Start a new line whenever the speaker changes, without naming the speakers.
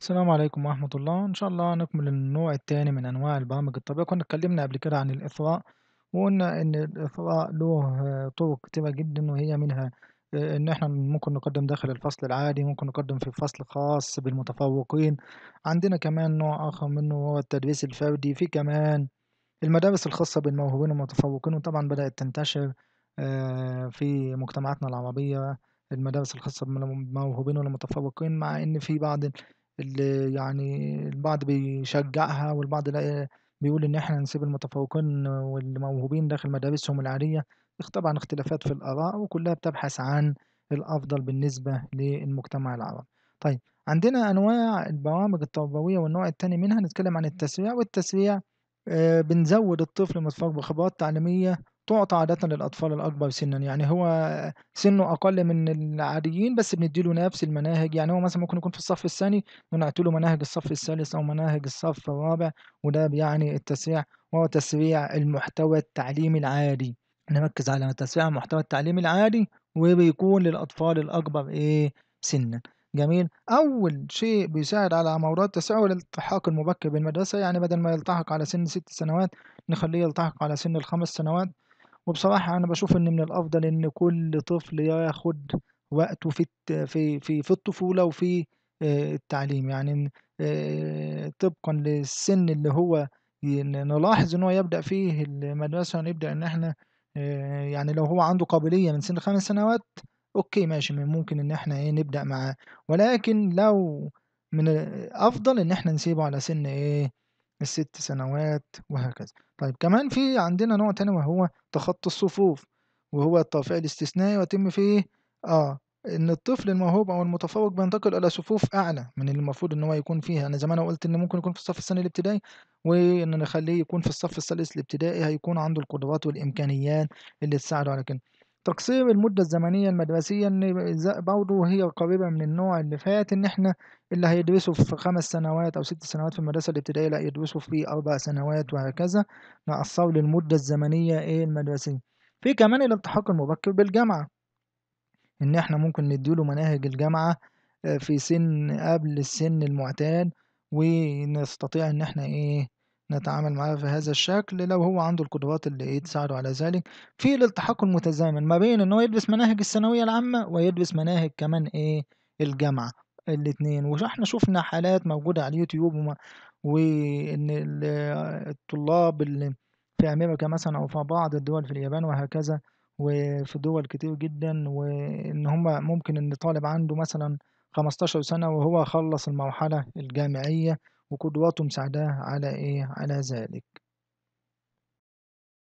السلام عليكم ورحمة الله، إن شاء الله نكمل النوع التاني من أنواع البرامج الطبية، كنا اتكلمنا قبل كده عن الإثراء، وقلنا إن الإثراء له طرق كتيرة جدًا وهي منها آه، إن إحنا ممكن نقدم داخل الفصل العادي، ممكن نقدم في فصل خاص بالمتفوقين، عندنا كمان نوع آخر منه هو التدريس الفردي، في كمان المدارس الخاصة بالموهوبين والمتفوقين، وطبعًا بدأت تنتشر آه، في مجتمعاتنا العربية المدارس الخاصة بالموهوبين والمتفوقين، مع إن في بعض اللي يعني البعض بيشجعها والبعض لأ بيقول إن إحنا نسيب المتفوقين والموهوبين داخل مدارسهم العالية، طبعًا اختلافات في الآراء وكلّها بتبحث عن الأفضل بالنسبة للمجتمع العربي. طيب عندنا أنواع البرامج التربوية والنوع التاني منها نتكلم عن التسريع، والتسريع آه، بنزوّد الطفل المتفوق بخبرات تعليمية تعطى عادة للأطفال الأكبر سنا يعني هو سنه أقل من العاديين بس بنديله نفس المناهج يعني هو مثلا ممكن يكون في الصف الثاني ونعطي له مناهج الصف الثالث أو مناهج الصف الرابع وده بيعني التسريع وهو تسريع المحتوى التعليمي العادي نركز على تسريع المحتوى التعليمي العادي وبيكون للأطفال الأكبر إيه سنا جميل أول شيء بيساعد على موضوع التسريع هو الالتحاق المبكر بالمدرسة يعني بدل ما يلتحق على سن ست سنوات نخليه يلتحق على سن الخمس سنوات وبصراحة أنا بشوف إن من الأفضل إن كل طفل ياخد وقته في في في في الطفولة وفي آه، التعليم، يعني آه، طبقًا للسن اللي هو نلاحظ إن هو يبدأ فيه المدرسة ونبدأ إن إحنا آه، يعني لو هو عنده قابلية من سن خمس سنوات أوكي ماشي ممكن إن إحنا إيه نبدأ معاه، ولكن لو من الأفضل إن إحنا نسيبه على سن إيه الست سنوات وهكذا طيب كمان في عندنا نوع تاني وهو تخطي الصفوف وهو الطفل الاستثنائي ويتم فيه اه ان الطفل الموهوب او المتفوق بينتقل الى صفوف اعلى من اللي المفروض ان هو يكون فيها انا زمان قلت ان ممكن يكون في الصف الثاني الابتدائي وان نخليه يكون في الصف الثالث الابتدائي هيكون عنده القدرات والامكانيات اللي تساعده على كده تقصير المدة الزمنية المدرسية إن برضه هي قريبة من النوع اللي فات إن إحنا اللي هيدرسوا في خمس سنوات أو ست سنوات في المدرسة الابتدائية لا يدرسوا في أربع سنوات وهكذا نقصر للمدة الزمنية إيه المدرسية في كمان الالتحاق المبكر بالجامعة إن إحنا ممكن نديله مناهج الجامعة آه، في سن قبل السن المعتاد ونستطيع إن إحنا إيه نتعامل معاه في هذا الشكل لو هو عنده القدرات اللي ايه تساعده على ذلك في الالتحاق المتزامن ما بين ان هو يدرس مناهج الثانويه العامه ويدرس مناهج كمان ايه الجامعه الاثنين واحنا شفنا حالات موجوده على اليوتيوب وما وان الطلاب اللي في امريكا مثلا او في بعض الدول في اليابان وهكذا وفي دول كتير جدا وان هم ممكن ان طالب عنده مثلا 15 سنه وهو خلص المرحله الجامعيه وقدواته مساعداه على إيه على ذلك